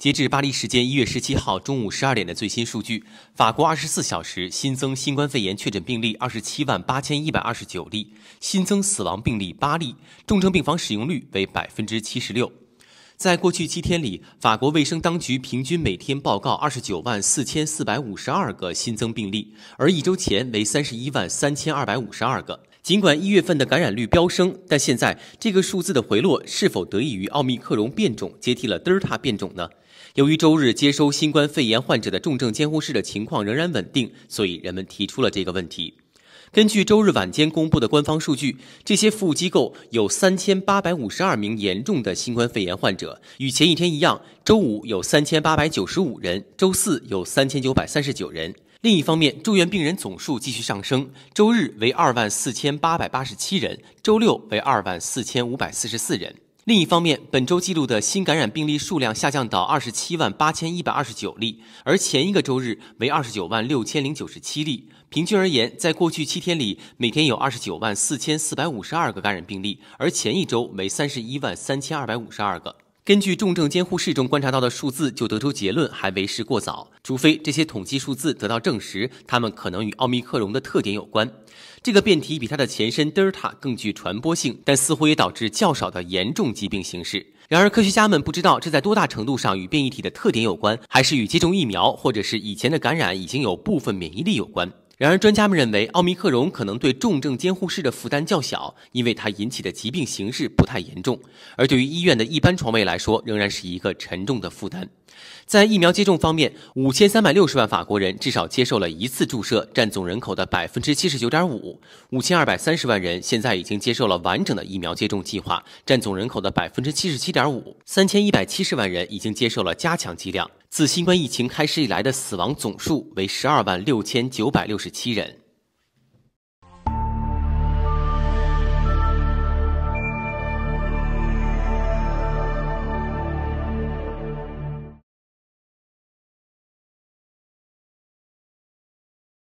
截至巴黎时间一月十七号中午十二点的最新数据，法国二十四小时新增新冠肺炎确诊病例二十七万八千一百二十九例，新增死亡病例八例，重症病房使用率为百分之七十六。在过去七天里，法国卫生当局平均每天报告二十九万四千四百五十二个新增病例，而一周前为三十一万三千二百五十二个。尽管一月份的感染率飙升，但现在这个数字的回落是否得益于奥密克戎变种接替了德尔塔变种呢？由于周日接收新冠肺炎患者的重症监护室的情况仍然稳定，所以人们提出了这个问题。根据周日晚间公布的官方数据，这些服务机构有三千八百五十二名严重的新冠肺炎患者，与前一天一样，周五有三千八百九十五人，周四有三千九百三十九人。另一方面，住院病人总数继续上升，周日为二万四千八百八十七人，周六为二万四千五百四十四人。另一方面，本周记录的新感染病例数量下降到二十七万八千一百二十九例，而前一个周日为二十九万六千零九十七例。平均而言，在过去七天里，每天有二十九万四千四百五十二个感染病例，而前一周为三十一万三千二百五十二个。根据重症监护室中观察到的数字，就得出结论还为时过早，除非这些统计数字得到证实，它们可能与奥密克戎的特点有关。这个变体比它的前身德尔塔更具传播性，但似乎也导致较少的严重疾病形式。然而，科学家们不知道这在多大程度上与变异体的特点有关，还是与接种疫苗或者是以前的感染已经有部分免疫力有关。然而，专家们认为，奥密克戎可能对重症监护室的负担较小，因为它引起的疾病形式不太严重；而对于医院的一般床位来说，仍然是一个沉重的负担。在疫苗接种方面，五千三百六十万法国人至少接受了一次注射，占总人口的百分之七十九点五；五千二百三十万人现在已经接受了完整的疫苗接种计划，占总人口的百分之七十七点五；三千一百七十万人已经接受了加强剂量。自新冠疫情开始以来的死亡总数为十二万六千九百六十七人。